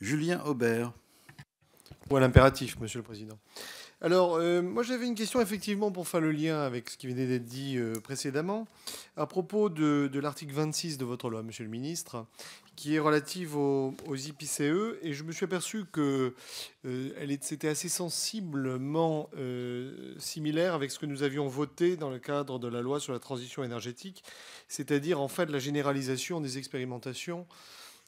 Julien Aubert. à l'impératif, Monsieur le Président. Alors, euh, moi j'avais une question effectivement pour faire le lien avec ce qui venait d'être dit euh, précédemment, à propos de, l'article 26 de votre loi, Monsieur le Ministre, qui est relative aux, IPCE, et je me suis aperçu que euh, c'était assez sensiblement similaire avec ce que nous avions voté dans le cadre de la loi sur la transition énergétique, c'est-à-dire en fait la généralisation des expérimentations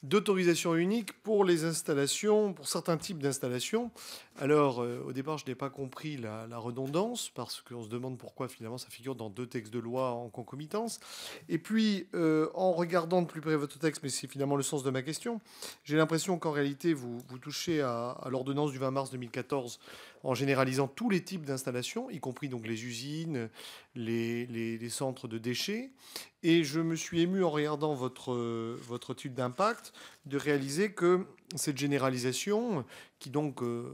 d'autorisation unique pour les installations, pour certains types d'installations. Alors, euh, au départ, je n'ai pas compris la, redondance, parce qu'on se demande pourquoi finalement ça figure dans deux textes de loi en concomitance. Et puis, euh, en regardant de plus près votre texte, mais c'est finalement le sens de ma question, j'ai l'impression qu'en réalité, vous, vous touchez à l'ordonnance du 20 mars 2014 en généralisant tous les types d'installations, y compris donc les usines, les, centres de déchets. Et je me suis ému en regardant votre, votre étude d'impact de réaliser que cette généralisation, qui donc euh,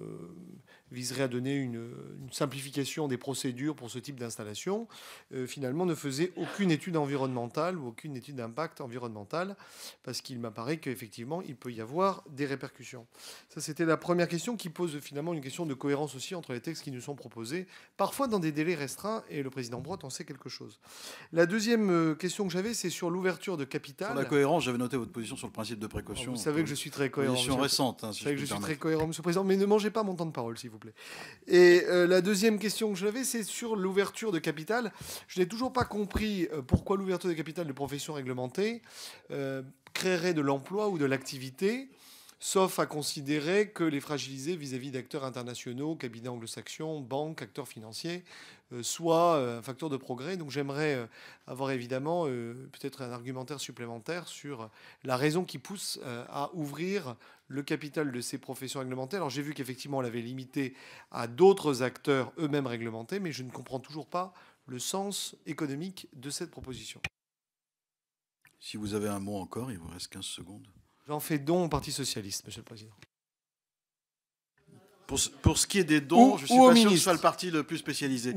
viserait à donner une, simplification des procédures pour ce type d'installation, euh, finalement ne faisait aucune étude environnementale ou aucune étude d'impact environnemental, parce qu'il m'apparaît qu'effectivement, il peut y avoir des répercussions. Ça, c'était la première question qui pose finalement une question de cohérence aussi entre les textes qui nous sont proposés, parfois dans des délais restreints, et le président Brotte en sait quelque chose. La deuxième euh, question que j'avais, c'est sur l'ouverture de capital. la cohérence, j'avais noté votre position sur le principe de précaution. vous savez que je suis très cohérent. Position récente. Hein, je que je suis très cohérent, monsieur le président, mais ne mangez pas mon temps de parole, s'il vous plaît. Et euh, la deuxième question que j'avais, c'est sur l'ouverture de capital. Je n'ai toujours pas compris euh, pourquoi l'ouverture de capital de professions réglementées créerait de l'emploi ou de l'activité sauf à considérer que les fragilisés vis-à-vis d'acteurs internationaux, cabinets anglo-saxons, banques, acteurs financiers, euh, soient euh, un facteur de progrès. Donc j'aimerais euh, avoir évidemment peut-être un argumentaire supplémentaire sur la raison qui pousse à ouvrir le capital de ces professions réglementées. Alors j'ai vu qu'effectivement on l'avait limité à d'autres acteurs eux-mêmes réglementés, mais je ne comprends toujours pas le sens économique de cette proposition. Si vous avez un mot encore, il vous reste 15 secondes. J'en fais don au Parti Socialiste, Monsieur le Président. Pour ce, pour ce qui est des dons, je ne suis pas sûr que ce soit le parti le plus spécialisé.